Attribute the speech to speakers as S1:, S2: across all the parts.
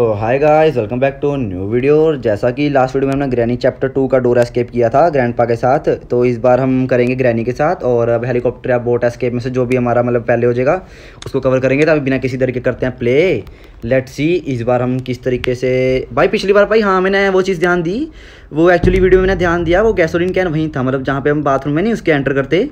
S1: तो hi guys welcome back to new video और जैसा कि लास्ट वीडियो में हमने ग्रैनी चैप्टर टू का डोरा एस्केप किया था ग्रैंडपा के साथ तो इस बार हम करेंगे ग्रैनी के साथ और अब हेलीकॉप्टर या बोट एस्केप में से जो भी हमारा मतलब पहले हो जाएगा उसको कवर करेंगे तो अभी बिना किसी तरीके करते हैं प्ले लेट सी इस बार हम किस तरीके से भाई पिछली बार भाई हाँ मैंने वो चीज़ ध्यान दी वो एक्चुअली वीडियो में मैंने ध्यान दिया वो गैसोलिन कैन वहीं था मतलब जहाँ पर हम बाथरूम में नहीं उसके एंटर करते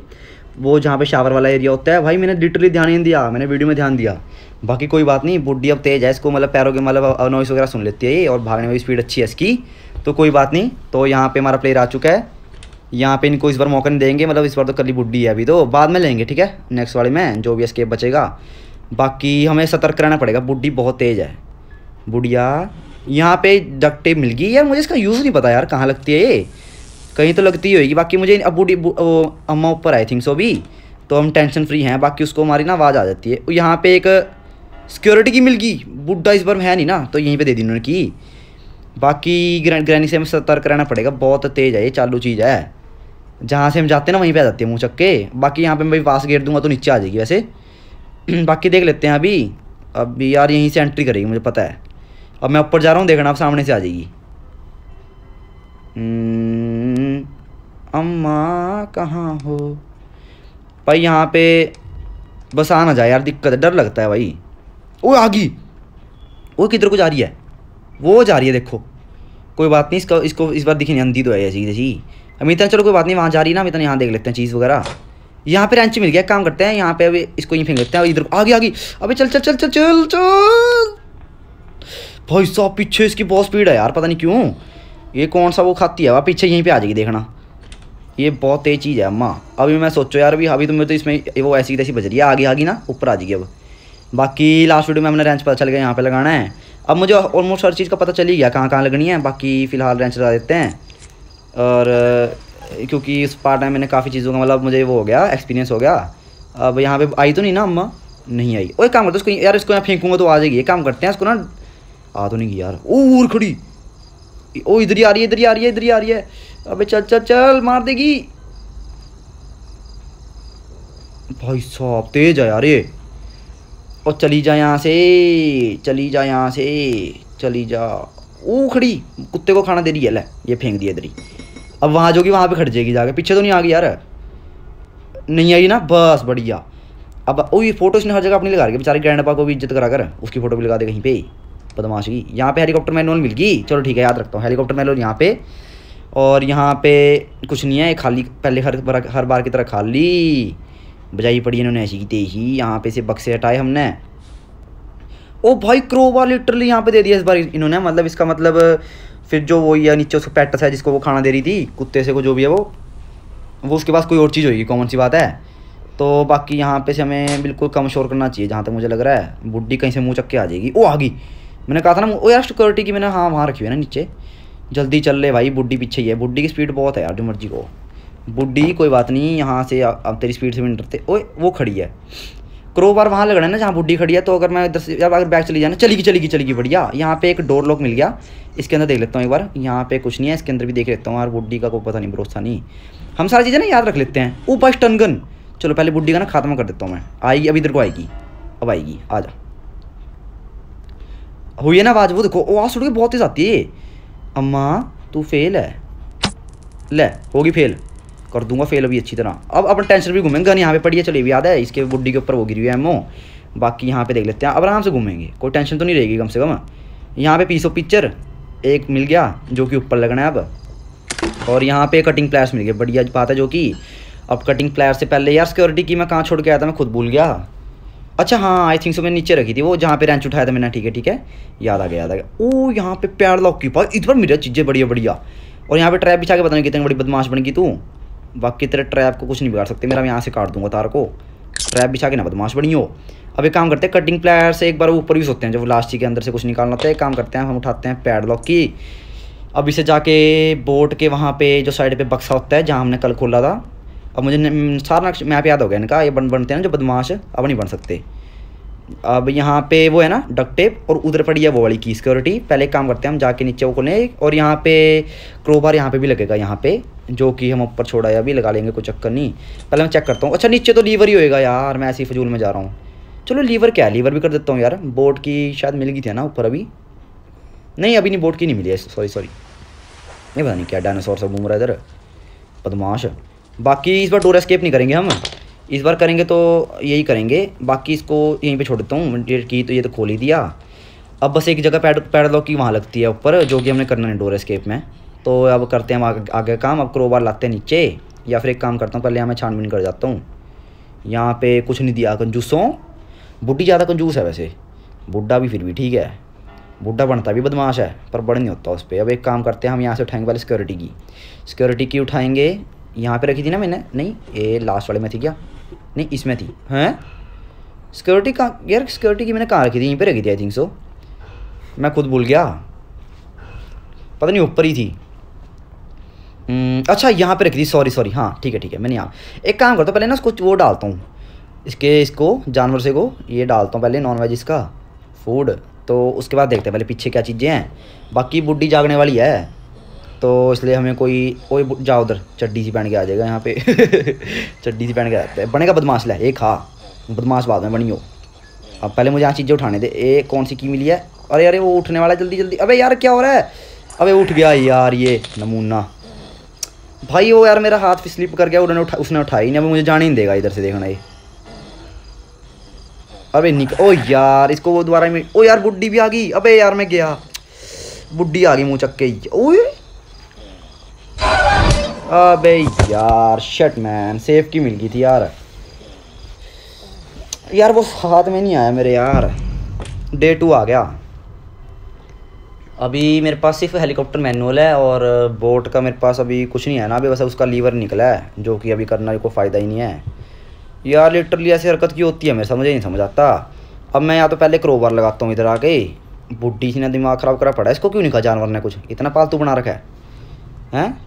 S1: वो जहाँ पे शावर वाला एरिया होता है भाई मैंने लिटरली ध्यान नहीं दिया मैंने वीडियो में ध्यान दिया बाकी कोई बात नहीं बुढ़ी अब तेज़ है इसको मतलब पैरों के मतलब नॉइस वगैरह सुन लेती है ये और भागने में स्पीड अच्छी है इसकी तो कोई बात नहीं तो यहाँ पर हमारा प्लेयर आ चुका है यहाँ पे इनको इस बार मौका नहीं देंगे मतलब इस बार तो कली बुढ़ी है अभी तो बाद में लेंगे ठीक है नेक्स्ट वाले में जो भी स्केप बचेगा बाकी हमें सतर्क रहना पड़ेगा बुढ़ी बहुत तेज़ है बुढ़िया यहाँ पे डक टेप मिल गई यार मुझे इसका यूज़ नहीं पता यार कहाँ लगती है ये कहीं तो लगती ही होगी बाकी मुझे अबू डी अम्मा ऊपर आई थिंक सो भी तो हम टेंशन फ्री हैं बाकी उसको हमारी ना आवाज़ आ जाती है यहाँ पे एक सिक्योरिटी की मिल गई बुढ़ा इस बार है नहीं ना तो यहीं पे दे दी उन्होंने की बाकी ग्रैनी से हमें सतर्क रहना पड़ेगा बहुत तेज़ है ये चालू चीज़ है जहाँ से हम जाते हैं ना वहीं पे आ जाती है मुँह चक्के बाकी यहाँ पर मैं वास गेट दूंगा तो नीचे आ जाएगी वैसे बाकी देख लेते हैं अभी अभी यार यहीं से एंट्री करेगी मुझे पता है अब मैं ऊपर जा रहा हूँ देखना आप सामने से आ जाएगी हम्म। अम्मा कहाँ हो भाई यहाँ पे बस आ ना जाए यार दिक्कत है डर लगता है भाई ओ आ गई वो किधर को जा रही है वो जा रही है देखो कोई बात नहीं इसका इसको इस बार दिखी नहीं अंधी तो है ऐसी जी अमिता चलो कोई बात नहीं वहाँ जा रही है ना अमिता यहाँ देख लेते हैं चीज़ वगैरह यहाँ पे रेंच मिल गया काम करते हैं यहाँ पे अभी इसको यहीं फेंक लेते हैं इधर आगे आगे अभी चल चल चल चल चल चल भाई साहब पीछे इसकी बहुत स्पीड है यार पता नहीं क्यों ये कौन सा वो खाती है वह पीछे यहीं पे आ जाएगी देखना ये बहुत तेज चीज़ है अम्मा अभी मैं सोचो यार अभी अभी तो मेरे तो इसमें वो ऐसी तैसी बज रही है आगे गई ना ऊपर आ जाएगी अब बाकी लास्ट वीडियो में हमने रेंच पता चल गया यहाँ पे लगाना है अब मुझे ऑलमोस्ट हर चीज़ का पता चल ही गया कहाँ कहाँ लगनी है बाकी फ़िलहाल रेंच लगा देते हैं और क्योंकि उस पार्ट टाइम मैंने काफ़ी चीज़ों का मतलब मुझे वो हो गया एक्सपीरियंस हो गया अब यहाँ पर आई तो नहीं ना अम्मा नहीं आई और एक काम करते उसको यार इसको यहाँ फेंकूँगा तो आ जाएगी एक काम करते हैं इसको ना आ तो नहीं गई यार ओ और खड़ी ओ इधर ही आ रही है इधर ही आ रही है इधर ही आ रही है अबे चल चल चल मार देगी भाई साहब तेज है यार ये और चली जा यहाँ से चली जा यहाँ से चली जा ऊ खड़ी कुत्ते को खाना दे रही है ले ये फेंक दिया इधर ही अब वहाँ जोगी वहाँ पे खड़ जाएगी जाके पीछे तो नहीं आ गई यार नहीं आई ना बस बढ़िया अब ओ ये फोटो इसने हर जगह अपनी लगा रखी बेचारे ग्रैंड को भी इज्जत करा कर उसकी फोटो भी लगा दे कहीं पे बदमाश की यहाँ पे हेलीकॉप्टर मैनुअल मिल गई चलो ठीक है याद रखता हूँ हेलीकॉप्टर मैनुअल यहाँ पे और यहाँ पे कुछ नहीं है खाली पहले हर बार हर बार की तरह खाली बजाई पड़ी इन्होंने ऐसी की ही यहाँ पे से बक्से हटाए हमने ओ भाई क्रोवा लिटरली यहाँ पे दे दिया इस बार इन्होंने मतलब इसका मतलब फिर जो वो या नीचे उसको पैटस है जिसको वो खाना दे रही थी कुत्ते से को जो भी है वो वो उसके पास कोई और चीज़ होगी कॉमन सी बात है तो बाकी यहाँ पे से हमें बिल्कुल कम शोर करना चाहिए जहाँ तक मुझे लग रहा है बुढ़ी कहीं से मुँह चक्के आ जाएगी ओ आ गई मैंने कहा था ना ओ यार सिक्योरिटी की मैंने हाँ वहाँ रखी हुई है ना नीचे जल्दी चल ले भाई बुड्ढी पीछे ही है बुड्ढी की स्पीड बहुत है यार जो मर्जी को बुड्ढी कोई बात नहीं यहाँ से अब तेरी स्पीड से भी डरते ओए वो खड़ी है क्रो बार वहाँ लगना है ना जहाँ बुढ़ी खड़ी है तो अगर मैं इधर से अगर बैग चली जाना चलेगी चलेगी चलेगी बढ़िया यहाँ पे एक डोर लॉक मिल गया इसके अंदर देख लेता हूँ एक बार यहाँ पे कुछ नहीं है इसके अंदर भी देख लेता हूँ यार बुढ़ी का कोई पता नहीं भरोसा नहीं हम सारी चीज़ें ना याद रख लेते हैं ऊपर स्टनगन चलो पहले बुढ़ी का ना खात्मा कर देता हूँ मैं आएगी अभी इधर को आएगी अब आएगी आ जा हुई है ना आवाज़ वो देखो आवाज़ सुन के बहुत ही जाती है अम्मा तू फेल है ले होगी फेल कर दूंगा फेल अभी अच्छी तरह अब अपन टेंशन भी घूमेंगे गन यहाँ पे पढ़िया चले भी याद है इसके बुड्ढी के ऊपर वो गिरी हुई है एमओ बाकी यहाँ पे देख लेते हैं अब आराम से घूमेंगे कोई टेंशन तो नहीं रहेगी कम से कम यहाँ पे पीस ऑफ पिक्चर एक मिल गया जो कि ऊपर लगना है अब और यहाँ पे कटिंग प्लेयर्स मिल गए बढ़िया बात है जो कि अब कटिंग प्लायर से पहले यार सिक्योरिटी की मैं कहाँ छोड़ के आया था मैं खुद भूल गया अच्छा हाँ आई थिंक सो मैंने नीचे रखी थी वो जहाँ पे रेंच उठाया था मैंने ठीक है ठीक है याद आ गया याद आ गया ओ यहाँ पे पैर लॉक की पास इधर बार चीज़ें बढ़िया बढ़िया और यहाँ पे ट्रैप बिछा के पता नहीं कितनी बड़ी बदमाश बन गई तू बाकी तेरे ट्रैप को कुछ नहीं बिगाड़ सकते मेरा यहाँ से काट दूंगा तार को ट्रैप बिछा के ना बदमाश बनी हो अब एक काम करते हैं कटिंग प्लेयर से एक बार ऊपर भी सोते हैं जब लास्टी के अंदर से कुछ निकालना होता है एक काम करते हैं हम उठाते हैं पैड लॉक की अब इसे जाके बोट के वहाँ पे जो साइड पे बक्सा होता है जहाँ हमने कल खोला था अब मुझे सारा नक्श मैप याद हो गया इनका ये बन बनते हैं जो बदमाश अब नहीं बन सकते अब यहाँ पे वो है ना डक टेप और उधर पड़ी है वो वाली की सिक्योरिटी पहले एक काम करते हैं हम जाके नीचे वो खोलें और यहाँ पे क्रोबार यहाँ पे भी लगेगा यहाँ पे जो कि हम ऊपर छोड़ा है अभी लगा लेंगे कोई चक्कर नहीं पहले मैं चेक करता हूँ अच्छा नीचे तो लीवर ही होएगा यार मैं ऐसी फजूल में जा रहा हूँ चलो लीवर क्या है लीवर भी कर देता हूँ यार बोट की शायद मिल गई थी ना ऊपर अभी नहीं अभी नहीं बोट की नहीं मिली है सॉरी सॉरी नहीं पता नहीं क्या डायनासोर सब घूम रहा है इधर बदमाश बाकी इस बार डोर स्केप नहीं करेंगे हम इस बार करेंगे तो यही करेंगे बाकी इसको यहीं पे छोड़ देता हूँ की तो ये तो खोल ही दिया अब बस एक जगह पैड पैडलॉक की वहाँ लगती है ऊपर जो कि हमने करना है डोर स्केप में तो अब करते हैं हम आगे, आगे काम अब क्रोबार लाते हैं नीचे या फिर एक काम करता हूँ पहले यहाँ मैं छानबीन कर जाता हूँ यहाँ पर कुछ नहीं दिया कंजूसों बुढ़ी ज़्यादा कंजूस है वैसे बुढ़ा भी फिर भी ठीक है बुढ़ा बनता भी बदमाश है पर बड़ नहीं होता उस पर अब एक काम करते हैं हम यहाँ से उठाएंगे पहले सिक्योरिटी की सिक्योरिटी की उठाएंगे यहाँ पे रखी थी ना मैंने नहीं ये लास्ट वाले में थी क्या नहीं इसमें थी हैं सिक्योरिटी कहाँ यार सिक्योरिटी की मैंने कहाँ रखी थी यहीं पे रखी थी आई थिंक सो मैं खुद भूल गया पता नहीं ऊपर ही थी हम्म, अच्छा यहाँ पे रखी थी सॉरी सॉरी हाँ ठीक है ठीक है मैंने यहाँ एक काम करता हूँ पहले ना उसको वो डालता हूँ इसके इसको जानवर से को ये डालता हूँ पहले नॉन वेज इसका फूड तो उसके बाद देखते हैं पहले पीछे क्या चीज़ें हैं बाकी बुढ़ी जागने वाली है तो इसलिए हमें कोई कोई जाओ उधर चड्डी सी पहन के आ जाएगा यहाँ पे चड्डी सी पहन के आते हैं बनेगा बदमाश ला एक खा बदमाश बाद में बनी हो अब पहले मुझे यहाँ चीज़ें उठाने दे ए कौन सी की मिली है अरे अरे वो उठने वाला जल्दी जल्दी अबे यार क्या हो रहा है अबे उठ गया यार ये नमूना भाई वो यार मेरा हाथ स्लिप कर गया उन्होंने उठा उसने उठाई नहीं अब मुझे जाने नहीं देगा इधर से देखना ये अबे निक ओ यार इसको वो दोबारा मिल ओ यार बुड्ढी भी आ गई अबे यार मैं गया बुड्ढी आ गई मुँह चक्के ओए अबे यार शट मैन सेफ्टी मिल गई थी यार यार वो हाथ में नहीं आया मेरे यार डे टू आ गया अभी मेरे पास सिर्फ हेलीकॉप्टर मैनुअल है और बोट का मेरे पास अभी कुछ नहीं है ना अभी बस उसका लीवर निकला है जो कि अभी करना कोई फ़ायदा ही नहीं है यार लिटरली ऐसी हरकत की होती है मेरे समझ नहीं समझ आता अब मैं या तो पहले क्रोबार लगाता हूँ इधर आके बुढ़ी जी ने दिमाग ख़राब करा पड़ा इसको क्यों नहीं कहा जानवर ने कुछ इतना पालतू बना रखा है हैं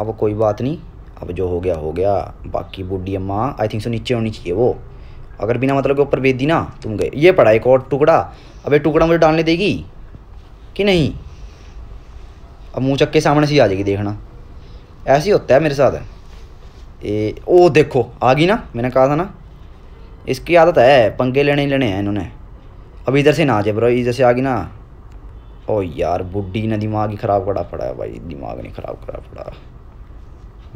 S1: अब कोई बात नहीं अब जो हो गया हो गया बाकी बूढ़ी अम्मा आई थिंक सो नीचे होनी चाहिए वो अगर बिना मतलब के ऊपर भेज दी ना तुम गए ये पड़ा एक और टुकड़ा अब ये टुकड़ा मुझे डालने देगी कि नहीं अब मुँह चक्के सामने से ही आ जाएगी देखना ऐसे ही होता है मेरे साथ ए, ओ देखो आ गई ना मैंने कहा था ना इसकी आदत है पंगे लेने ही लेने हैं इन्होंने अब इधर से ना आ जाए ब्रो इधर से आ गई ना ओ यार बुढ़ी ने दिमाग ही ख़राब करा पड़ा है भाई दिमाग नहीं ख़राब करा पड़ा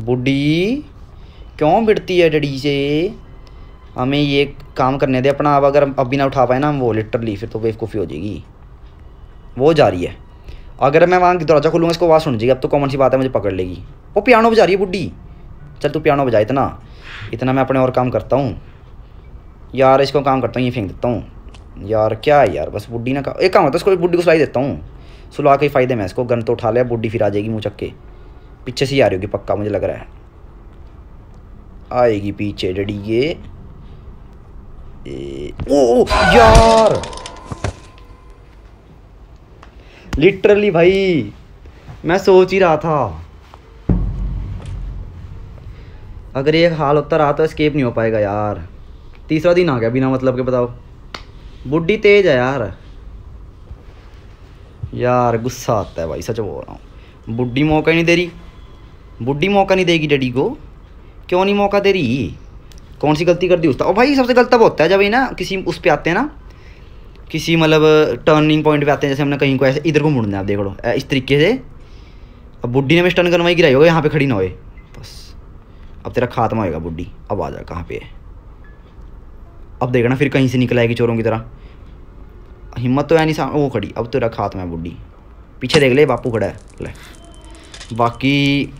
S1: बुढ़ी क्यों बिड़ती है डड़ी से हमें ये काम करने दे अपना अब अगर अभी ना उठा पाए ना वो लिटरली फिर तो बेवकूफ़ी हो जाएगी वो जा रही है अगर मैं वहाँ दरवाज़ा खोलूँगा इसको आवाज़ सुन जाएगी अब तो कॉमन सी बात है मुझे पकड़ लेगी वो पियानो बजा रही है बुढ़ी चल तू पियानो बजा इतना इतना मैं अपने और काम करता हूँ यार इसको काम करता हूँ ये फेंक देता हूँ यार क्या है यार बस बुढ़ी ना का एक काम होता है इसको बुढ़ी को सुलाई देता हूँ सुला के फ़ायदे में इसको गन तो उठा लिया बुढ़ी फिर आ जाएगी मुँह चक्के पीछे से ही आ रही होगी पक्का मुझे लग रहा है आएगी पीछे डडी ये ओ, ओ यार लिटरली भाई मैं सोच ही रहा था अगर ये हाल होता रहा तो स्केप नहीं हो पाएगा यार तीसरा दिन आ गया बिना मतलब के बताओ बुढ़ी तेज है यार यार गुस्सा आता है भाई सच बोल रहा हूँ बुढ़ी मौका ही नहीं दे रही बुढ़ी मौका नहीं देगी डैडी को क्यों नहीं मौका दे रही कौन सी गलती कर दी उसका और भाई सबसे गलत तब होता है जब ये ना किसी उस पर आते हैं ना किसी मतलब टर्निंग पॉइंट पे आते हैं जैसे हमने कहीं को ऐसे इधर को मुड़ना है आप देख लो इस तरीके से अब बुढ़ी ने हमें टर्न करवाई गिराई होगा यहाँ पे खड़ी ना होए बस अब तेरा खात्मा होएगा बुढ़ी अब आ जा कहाँ पे है अब देखना फिर कहीं से निकल आएगी चोरों की तरह हिम्मत तो है नहीं वो खड़ी अब तेरा खात्मा है बुढ़ी पीछे देख ले बापू खड़ा है ले बाकी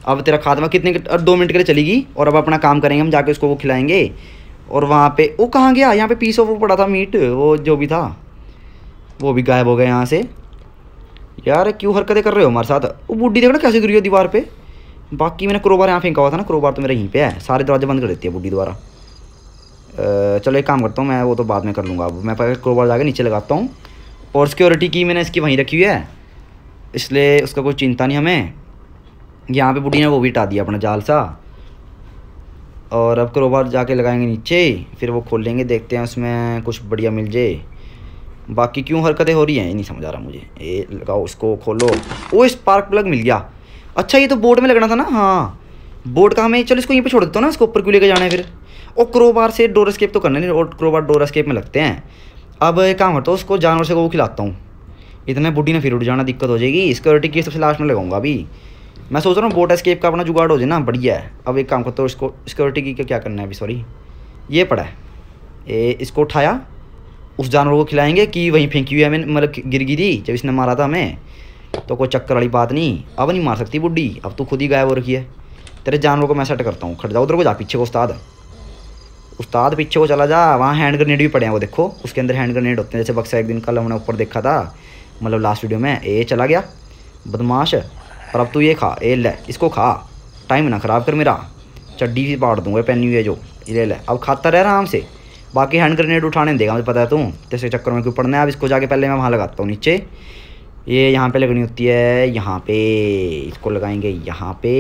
S1: अब तेरा खात्मा कितने और दो मिनट के लिए चलेगी और अब अपना काम करेंगे हम जाके उसको वो खिलाएंगे और वहाँ पे वो कहाँ गया यहाँ पे पीस ऑफ वो पड़ा था मीट वो जो भी था वो भी गायब हो गया यहाँ से यार क्यों हरकतें कर रहे हो हमारे साथ वो बूढ़ी ना कैसे गिरी हो दीवार पे बाकी मैंने क्रोबार यहाँ फेंका हुआ था ना क्रोबार तो मेरा यहीं पे है सारे दरवाजे बंद कर देती है बूढ़ी द्वारा चलो एक काम करता हूँ मैं वो तो बाद में कर लूँगा अब मैं पहले क्रोबार जाकर नीचे लगाता हूँ और सिक्योरिटी की मैंने इसकी वहीं रखी हुई है इसलिए उसका कोई चिंता नहीं हमें यहाँ पे बुढ़ी ने वो भी हटा दिया अपना जाल सा और अब करोबार जाके लगाएंगे नीचे फिर वो खोल लेंगे देखते हैं उसमें कुछ बढ़िया मिल जाए बाकी क्यों हरकतें हो रही हैं ये नहीं समझ आ रहा मुझे ये लगाओ इसको खोलो ओ स्पार्क प्लग मिल गया अच्छा ये तो बोर्ड में लगना था ना हाँ बोर्ड का हमें चलो इसको यहीं पे छोड़ देता हूँ ना इसको ऊपर क्यों लेकर जाना है फिर और क्रोबार से डोर स्केप तो करना नहीं और क्रोबार डोर स्केप में लगते हैं अब एक काम करता हूँ उसको जानवर से वो खिलाता हूँ इतने बुढ़ी ने फिर उठ जाना दिक्कत हो जाएगी सिक्योरिटी की सबसे लास्ट में लगाऊंगा अभी मैं सोच रहा हूँ बोट एस्केप का अपना जुगाड़ हो जाए ना बढ़िया है अब एक काम करता हूँ इसको सिक्योरिटी की क्या करना है अभी सॉरी ये पड़ा है ए, इसको उठाया उस जानवर को खिलाएंगे कि वहीं फेंकी हुई है मैंने मतलब गिर गई थी जब इसने मारा था हमें तो कोई चक्कर वाली बात नहीं अब नहीं मार सकती बुढ़ी अब तो खुद ही गायब हो रखी है तेरे जानवर को मैं सेट करता हूँ खट जाओ उधर को जा पीछे को उस्ताद उस्ताद पीछे को चला जा वहाँ हैंड ग्रेनेड भी पड़े हैं वो देखो उसके अंदर हैंड ग्रेनेड होते हैं जैसे बक्सा एक दिन कल हमने ऊपर देखा था मतलब लास्ट वीडियो में ए चला गया बदमाश और अब तू ये खा ये ले इसको खा टाइम ना ख़राब कर मेरा चड्डी भी पाट दूंगा पहनी हुई है जो ले ले अब खाता रह आराम से बाकी हैंड ग्रेनेड उठाने देगा मुझे पता है तू तेरे चक्कर में क्यों पड़ना है अब इसको जाके पहले मैं वहाँ लगाता हूँ नीचे ये यहाँ पे लगनी होती है यहाँ पे इसको लगाएंगे यहाँ पे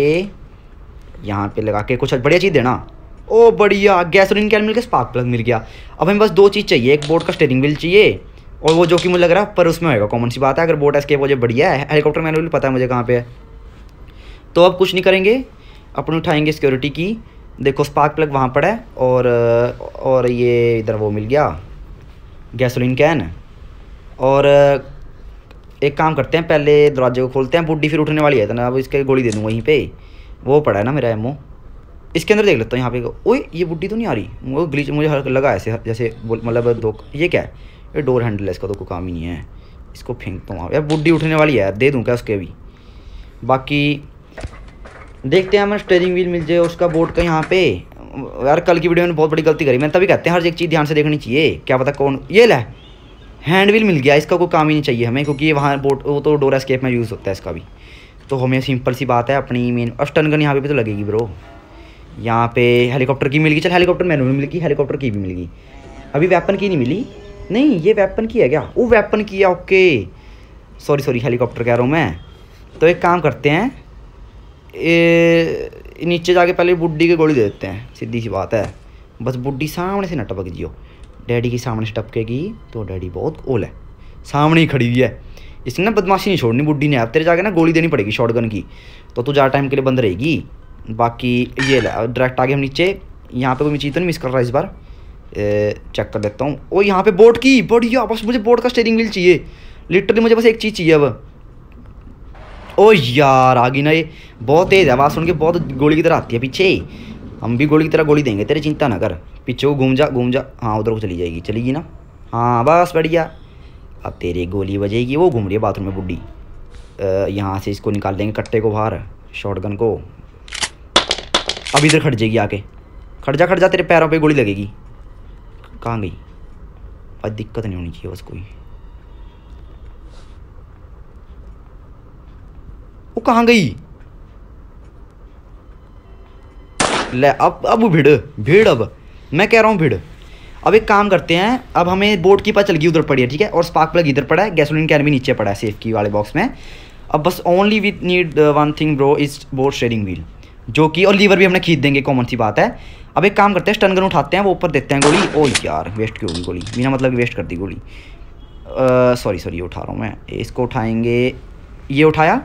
S1: यहाँ पे लगा के कुछ बढ़िया चीज़ देना ओ बढ़िया गैसोलीन कैन मिल गया स्पार्क प्लग मिल गया अब हमें बस दो चीज़ चाहिए एक बोर्ड का स्टेयरिंग व्हील चाहिए और वो जो कि मुझे लग रहा है पर उसमें होगा कॉमन सी बात है अगर बोट एस्केप हो जाए बढ़िया है हेलीकॉप्टर मैनुअल पता है मुझे कहाँ पे है तो अब कुछ नहीं करेंगे अपन उठाएंगे सिक्योरिटी की देखो स्पार्क प्लग वहाँ पड़ा है और और ये इधर वो मिल गया गैसोलीन कैन और एक काम करते हैं पहले दरवाजे को खोलते हैं बुड्ढी फिर उठने वाली है ना तो अब इसके गोली दे दूँ वहीं पर वो पड़ा है ना मेरा एमओ इसके अंदर देख लेता हूँ यहाँ पे ओए ये बुड्ढी तो नहीं आ रही वो ग्लिच मुझे लगा ऐसे जैसे मतलब दो ये क्या है ये डोर हैंडल है इसका तो कोई काम ही नहीं है इसको फेंकता हूँ यार बुढ़ी उठने वाली है दे दूँ क्या उसके अभी बाकी देखते हैं हमें स्टेयरिंग व्हील मिल जाए उसका बोर्ड का यहाँ पे यार कल की वीडियो में बहुत बड़ी गलती करी मैंने तभी कहते हैं हर एक चीज़ ध्यान से देखनी चाहिए क्या पता कौन ये ला हैंड व्हील मिल गया इसका कोई काम ही नहीं चाहिए हमें क्योंकि ये वहाँ बोट वो तो डोर स्केप में यूज़ होता है इसका भी तो हमें सिंपल सी बात है अपनी मेन अस्टन गन यहाँ पे भी तो लगेगी ब्रो यहाँ पे हेलीकॉप्टर की मिल गई चल हेलीकॉप्टर मैनुअल मिल गई हेलीकॉप्टर की भी मिल गई अभी वेपन की नहीं मिली नहीं ये वेपन की है क्या वो वेपन की है ओके सॉरी सॉरी हेलीकॉप्टर कह रहा हूँ मैं तो एक काम करते हैं ए, नीचे जाके पहले बुड्ढी की गोली दे देते हैं सीधी सी बात है बस बुड्ढी सामने से ना टपक जियो डैडी की सामने से टपकेगी तो डैडी बहुत ओल है सामने ही खड़ी हुई है इसने ना बदमाशी नहीं छोड़नी बुड्ढी ने आप तेरे जाके ना गोली देनी पड़ेगी शॉटगन की तो तू ज़्यादा टाइम के लिए बंद रहेगी बाकी ये डायरेक्ट आगे हम नीचे यहाँ पे कोई चीज़ तो नहीं मिस कर रहा इस बार चेक कर देता हूँ ओ यहाँ पे बोट की बढ़िया बस मुझे बोट का स्टेयरिंग व्हील चाहिए लिटरली मुझे बस एक चीज़ चाहिए अब ओ यार आगे ना ये बहुत तेज़ आवाज़ सुन के बहुत गोली की तरह आती है पीछे हम भी गोली की तरह गोली देंगे तेरे चिंता ना कर पीछे को घूम जा घूम जा हाँ उधर को चली जाएगी चलेगी ना हाँ बस बढ़िया अब तेरी गोली बजेगी वो घूम रही है बाथरूम में बुढ़ी यहाँ से इसको निकाल देंगे कट्टे को बाहर गन को अब इधर खट जाएगी आके खट जा खट जा तेरे पैरों पे गोली लगेगी कहाँ गई आज दिक्कत नहीं होनी चाहिए बस कोई वो कहाँ गई ले अब अब भीड़ भीड़ अब मैं कह रहा हूँ भीड़ अब एक काम करते हैं अब हमें बोट की पता चल गई उधर पड़ी है ठीक है और स्पार्क प्लग इधर पड़ा है गैसोलीन कैन भी नीचे पड़ा है सेफ की वाले बॉक्स में अब बस only we need one thing bro is boat sharing wheel जो कि और लीवर भी हमने खींच देंगे कॉमन सी बात है अब एक काम करते हैं स्टन गन उठाते हैं वो ऊपर देते हैं गोली ओ यार वेस्ट क्यों होगी गोली बिना मतलब वेस्ट कर दी गोली सॉरी सॉरी ये उठा रहा हूँ मैं इसको उठाएंगे ये उठाया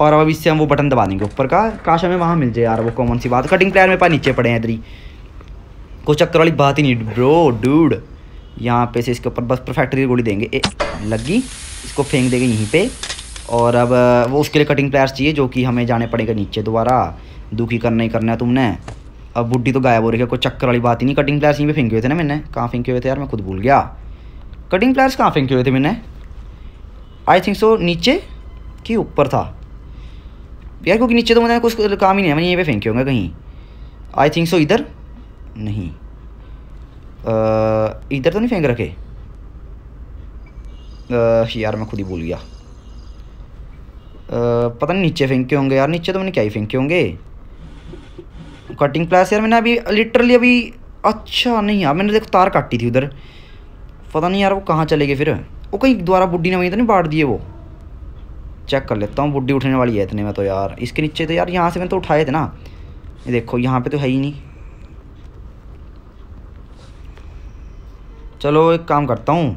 S1: और अब इससे हम वो बटन दबा देंगे ऊपर का काश हमें वहाँ मिल जाए यार वो कॉमन सी बात कटिंग प्लेयर में पास नीचे पड़े हैं इधरी कोई चक्कर वाली बात ही नहीं ब्रो डूड यहाँ पे से इसके ऊपर बस परफेक्टली गोली देंगे ए, लगी इसको फेंक देंगे यहीं पे और अब वो उसके लिए कटिंग प्लेयर्स चाहिए जो कि हमें जाने पड़ेगा नीचे दोबारा दुखी करना ही करना है तुमने अब बुढ़ी तो गायब हो रही है कोई चक्कर वाली बात ही नहीं कटिंग प्लेयर्स यहीं पर फेंके हुए थे ना मैंने कहाँ फेंके हुए थे यार मैं खुद भूल गया कटिंग प्लेयर्स कहाँ फेंके हुए थे मैंने आई थिंक सो नीचे कि ऊपर था यार क्योंकि नीचे तो मैंने मतलब कुछ काम ही नहीं है मैंने यहीं पर फेंके होंगे कहीं आई थिंक सो इधर नहीं इधर तो नहीं फेंक रखे यार मैं खुद ही भूल गया पता नहीं नीचे फेंके होंगे यार नीचे तो मैंने क्या ही फेंके होंगे कटिंग क्लास यार मैंने अभी लिटरली अभी अच्छा नहीं यार मैंने देखो तार काटी थी उधर पता नहीं यार वो कहाँ चले गए फिर वो कहीं दोबारा बुड्ढी ने वहीं तो नहीं बांट दिए वो चेक कर लेता हूँ बुड्ढी उठने वाली है इतने में तो यार इसके नीचे तो यार यहाँ से मैंने तो उठाए थे ना ये देखो यहाँ पे तो है ही नहीं चलो एक काम करता हूँ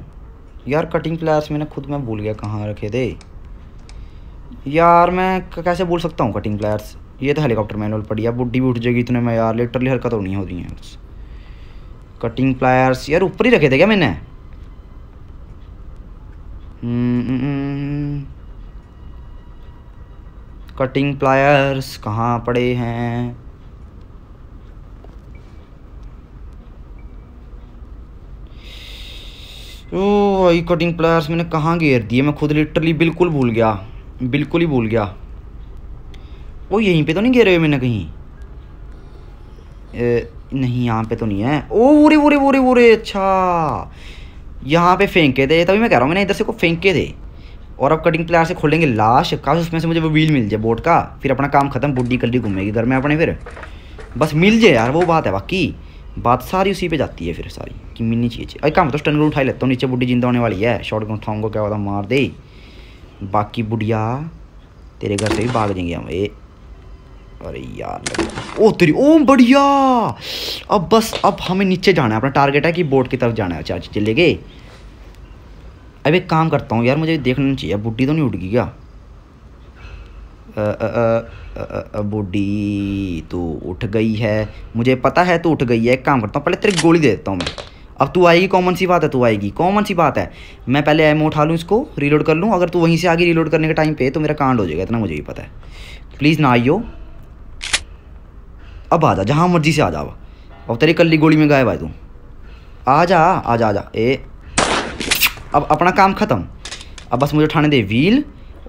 S1: यार कटिंग प्लेयर्स मैंने खुद में भूल गया कहाँ रखे थे यार मैं कैसे बोल सकता हूँ कटिंग प्लायर्स ये तो हेलीकॉप्टर मैनुअल पड़ी है बुढ़ी भी उठ जाएगी इतने में यार लिटरली हरकत होनी हो रही है बस कटिंग प्लायर्स यार ऊपर ही रखे थे क्या मैंने कटिंग हम्म, प्लायर्स कहाँ पड़े हैं ओ भाई कटिंग प्लायर्स मैंने कहाँ घेर दिए मैं खुद लिटरली बिल्कुल भूल गया बिल्कुल ही भूल गया वो यहीं पे तो नहीं घेरे हुए मैंने कहीं ए, नहीं यहाँ पे तो नहीं है ओ बुरे बुरे बुरे बुरे अच्छा यहाँ पे फेंके थे तभी मैं कह रहा हूँ मैंने इधर से को फेंके थे और अब कटिंग प्लेयर से खोलेंगे लाश काश उसमें से मुझे वो व्हील मिल जाए बोट का फिर अपना काम खत्म बुढ़ी कल्ली घूमेगी घर में अपने फिर बस मिल जाए यार वो बात है बाकी बात सारी उसी पे जाती है फिर सारी कि मिलनी चाहिए अरे काम तो स्टन को उठाई लेता हूँ नीचे बुढ़ी जिंदा होने वाली है शॉर्ट गन उठाऊंगा क्या होता मार दे बाकी बुढ़िया तेरे घर से भी भाग देंगे हम ये अरे यार ओ तेरी ओ बढ़िया अब बस अब हमें नीचे जाना है अपना टारगेट है कि बोट की तरफ जाना है चार अच्छा, चीज़ें अच्छा, चले गए अब एक काम करता हूँ यार मुझे देखना चाहिए बुढ़ी तो नहीं उठ गई क्या बुढ़ी तो उठ गई है मुझे पता है तो उठ गई है एक काम करता हूँ पहले तेरी गोली दे देता हूँ मैं अब तू आएगी कॉमन सी बात है तू आएगी कॉमन सी बात है मैं पहले एमओ उठा लूँ इसको रीलोड कर लूँ अगर तू वहीं से आगे रीलोड करने के टाइम पे तो मेरा कांड हो जाएगा इतना मुझे भी पता है प्लीज़ ना आइयो अब आ जा जहाँ मर्जी से आ जा अब तेरी कल्ली गोली में गायब आए तू आ जा आ जा आ जा ए अब अपना काम ख़त्म अब बस मुझे उठाने दे व्हील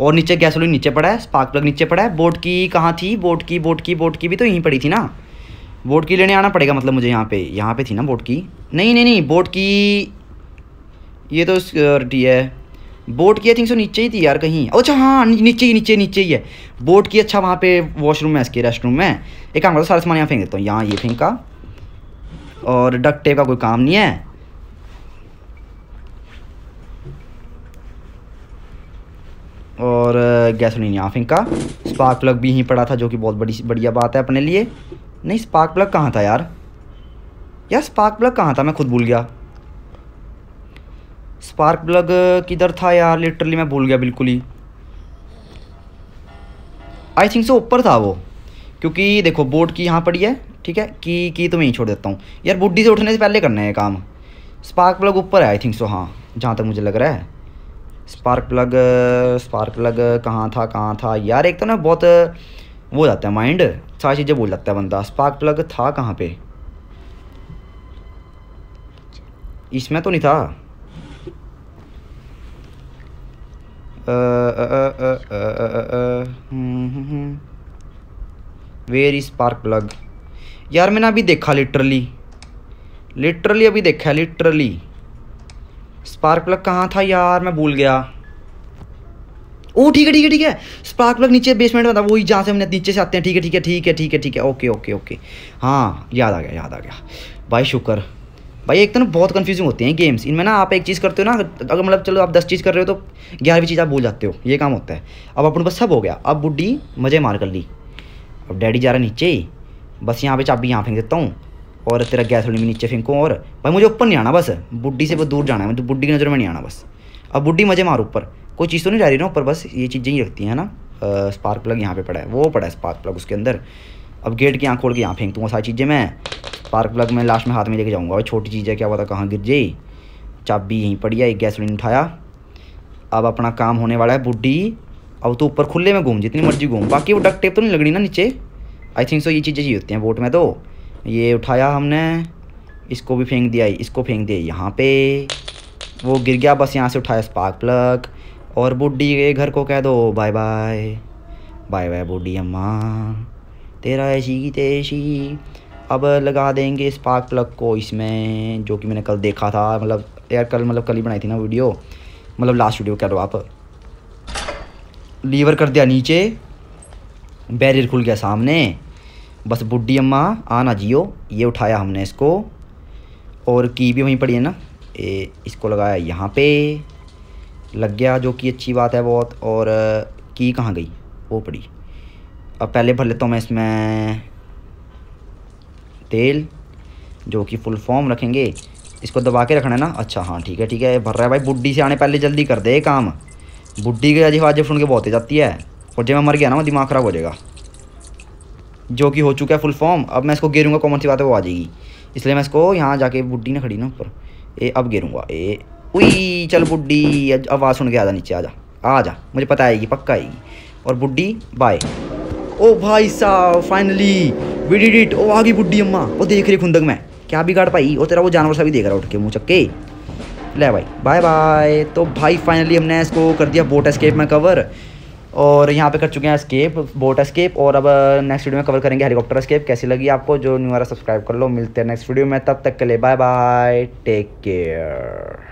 S1: और नीचे गैस वाली नीचे पड़ा है स्पार्क प्लग नीचे पड़ा है बोट की कहाँ थी बोट की बोट की बोट की भी तो यहीं पड़ी थी ना बोट की लेने आना पड़ेगा मतलब मुझे यहाँ पे यहाँ पे थी ना बोट की नहीं नहीं नहीं बोट की ये तो सिक्योरिटी है बोट की आई थिंक सो नीचे ही थी यार कहीं अच्छा हाँ नीचे ही नीचे नीचे ही है बोट की अच्छा वहाँ पे वॉशरूम है इसके रेस्ट रूम में एक काम करता सारा सामान यहाँ फेंक देता हूँ यहाँ ये फेंका और डक टेप का कोई काम नहीं है और नहीं uh, यहाँ फेंका स्पार्क प्लग भी यहीं पड़ा था जो कि बहुत बड़ी बढ़िया बात है अपने लिए नहीं स्पार्क प्लग कहाँ था यार यार स्पार्क प्लग कहाँ था मैं खुद भूल गया स्पार्क प्लग किधर था यार लिटरली मैं भूल गया बिल्कुल ही आई थिंक सो ऊपर था वो क्योंकि देखो बोर्ड की यहाँ पड़ी है ठीक है की की तो मैं ही छोड़ देता हूँ यार बुढ़ी से उठने से पहले करना है काम स्पार्क प्लग ऊपर है आई थिंक सो हाँ जहाँ तक मुझे लग रहा है स्पार्क प्लग स्पार्क प्लग कहाँ था कहाँ था यार एक तो ना बहुत वो जाता है माइंड सारी चीज़ें बोल जाता है बंदा स्पार्क प्लग था कहाँ पे इसमें तो नहीं था वेयर इज स्पार्क प्लग यार मैंने अभी देखा लिटरली लिटरली अभी देखा लिटरली स्पार्क प्लग कहाँ था यार मैं भूल गया ओ ठीक है ठीक है ठीक है स्पार्क प्लग नीचे बेसमेंट में था वही जहाँ से हमने नीचे से आते हैं ठीक है ठीक है ठीक है ठीक है ठीक है ओके ओके ओके हाँ याद आ गया याद आ गया भाई शुक्र भाई एक तो ना बहुत कंफ्यूजिंग होती हैं गेम्स इनमें ना आप एक चीज़ करते हो ना अगर मतलब चलो आप दस चीज़ कर रहे हो तो ग्यारहवीं चीज़ आप भूल जाते हो ये काम होता है अब अपने बस सब हो गया अब बुढ़ी मज़े मार कर ली अब डैडी जा रहा नीचे ही बस यहाँ पे चाबी यहाँ फेंक देता हूँ और तेरा गैस होली में नीचे फेंको और भाई मुझे ऊपर नहीं आना बस बुढ़ी से बहुत दूर जाना है मतलब तो बुढ़ी की नज़र में नहीं आना बस अब बुढ़ी मज़े मार ऊपर कोई चीज़ तो नहीं जा रही ना ऊपर बस ये चीज़ें ही रखती हैं ना स्पार्क प्लग यहाँ पे पड़ा है वो पड़ा है स्पार्क प्लग उसके अंदर अब गेट की आँख खोल के यहाँ फेंक दूँगा सारी चीज़ें मैं स्पार्क प्लग मैं लास्ट में हाथ में लेके जाऊँगा और छोटी चीज़ है क्या पता कहाँ गिर जाए चाबी यहीं पड़ी है एक सिलेंडर उठाया अब अपना काम होने वाला है बुढ़ी अब तो ऊपर खुले में घूम जितनी मर्जी घूम बाकी वो डक टेप तो नहीं लगनी ना नीचे आई थिंक सो ये चीज़ें चाहिए होती हैं बोट में तो ये उठाया हमने इसको भी फेंक दिया इसको फेंक दिया यहाँ पे वो गिर गया बस यहाँ से उठाया स्पार्क प्लग और बुढ़ी के घर को कह दो बाय बाय बाय बाय बुढ़ी अम्मा तेरा ऐसी की तेजी अब लगा देंगे स्पार्क प्लग को इसमें जो कि मैंने कल देखा था मतलब यार कल मतलब कल ही बनाई थी ना वीडियो मतलब लास्ट वीडियो कह लो आप लीवर कर दिया नीचे बैरियर खुल गया सामने बस बुढ़ी अम्मा आना जियो ये उठाया हमने इसको और की भी वहीं पड़ी है ना ए, इसको लगाया यहाँ पे लग गया जो कि अच्छी बात है बहुत और की कहाँ गई वो पड़ी अब पहले भर लेता हूँ मैं इसमें तेल जो कि फुल फॉर्म रखेंगे इसको दबा के रखना है ना अच्छा हाँ ठीक है ठीक है भर रहा है भाई बुढ़ी से आने पहले जल्दी कर दे काम बुढ़ी की हिफाजत सुन के बहुत ही जाती है और जब मैं मर गया ना वो दिमाग ख़राब हो जाएगा जो कि हो चुका है फुल फॉर्म अब मैं इसको गेरूँगा कॉमन सी बात है वो आ जाएगी इसलिए मैं इसको यहाँ जाके बुढ़ी ना खड़ी ना ऊपर ए अब गेरूँगा ए उई चल बुढ़ी आवाज़ सुन के आ जा नीचे आ जा आ जा मुझे पता आएगी पक्का आएगी और बुढ़ी बाय ओ भाई साहब फाइनली विडिडिट ओ आगे बुड्ढी अम्मा वो देख रही खुंदक में क्या बिगाड़ पाई और तेरा वो जानवर सा भी देख रहा उठ के मुँह चक्के ले भाई बाय बाय तो भाई फाइनली हमने इसको कर दिया बोट एस्केप में कवर और यहाँ पे कर चुके हैं स्केप बोट एस्केप और अब नेक्स्ट uh, वीडियो में कवर करेंगे हेलीकॉप्टर स्केप कैसी लगी आपको जो न्यू सब्सक्राइब कर लो मिलते हैं नेक्स्ट वीडियो में तब तक के लिए बाय बाय टेक केयर